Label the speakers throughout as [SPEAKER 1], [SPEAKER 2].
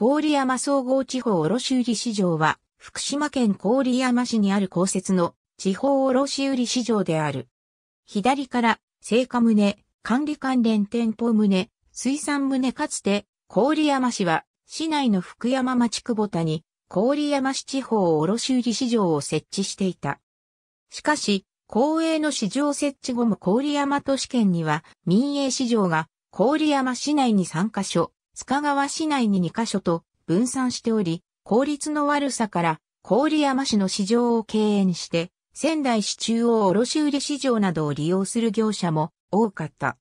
[SPEAKER 1] 郡山総合地方卸売市場は、福島県郡山市にある公設の地方卸売市場である。左から、成果棟、管理関連店舗棟、水産棟かつて、郡山市は、市内の福山町久保田に、郡山市地方卸売市場を設置していた。しかし、公営の市場設置後も郡山都市圏には民営市場が郡山市内に3カ所、塚川市内に2カ所と分散しており、効率の悪さから郡山市の市場を敬遠して、仙台市中央卸売市場などを利用する業者も多かった。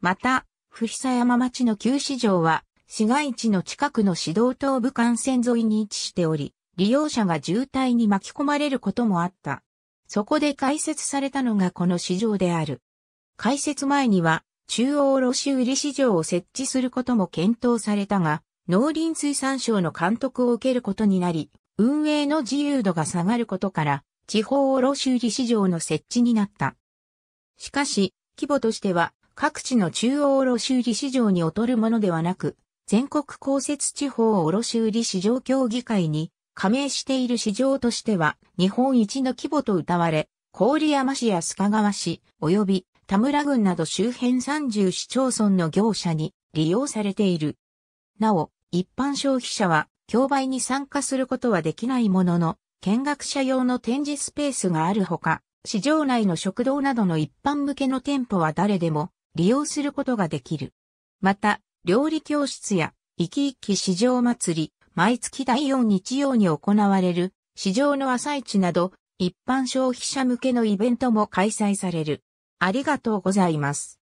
[SPEAKER 1] また、不久山町の旧市場は、市街地の近くの市道東部幹線沿いに位置しており、利用者が渋滞に巻き込まれることもあった。そこで開設されたのがこの市場である。開設前には、中央卸売市場を設置することも検討されたが、農林水産省の監督を受けることになり、運営の自由度が下がることから、地方卸売市場の設置になった。しかし、規模としては、各地の中央卸売市場に劣るものではなく、全国公設地方卸売市場協議会に加盟している市場としては、日本一の規模と謳われ、郡山市や須賀川市、及び田村郡など周辺30市町村の業者に利用されている。なお、一般消費者は競売に参加することはできないものの、見学者用の展示スペースがあるほか、市場内の食堂などの一般向けの店舗は誰でも利用することができる。また、料理教室や、生き生き市場祭り、毎月第4日曜に行われる、市場の朝市など、一般消費者向けのイベントも開催される。ありがとうございます。